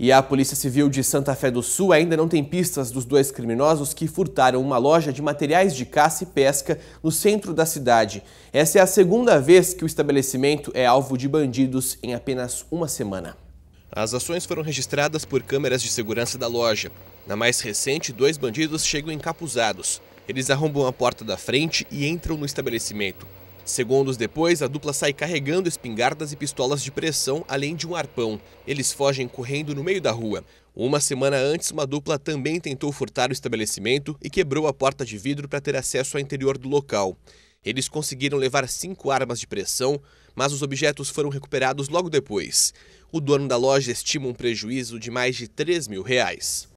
E a Polícia Civil de Santa Fé do Sul ainda não tem pistas dos dois criminosos que furtaram uma loja de materiais de caça e pesca no centro da cidade. Essa é a segunda vez que o estabelecimento é alvo de bandidos em apenas uma semana. As ações foram registradas por câmeras de segurança da loja. Na mais recente, dois bandidos chegam encapuzados. Eles arrombam a porta da frente e entram no estabelecimento. Segundos depois, a dupla sai carregando espingardas e pistolas de pressão, além de um arpão. Eles fogem correndo no meio da rua. Uma semana antes, uma dupla também tentou furtar o estabelecimento e quebrou a porta de vidro para ter acesso ao interior do local. Eles conseguiram levar cinco armas de pressão, mas os objetos foram recuperados logo depois. O dono da loja estima um prejuízo de mais de 3 mil reais.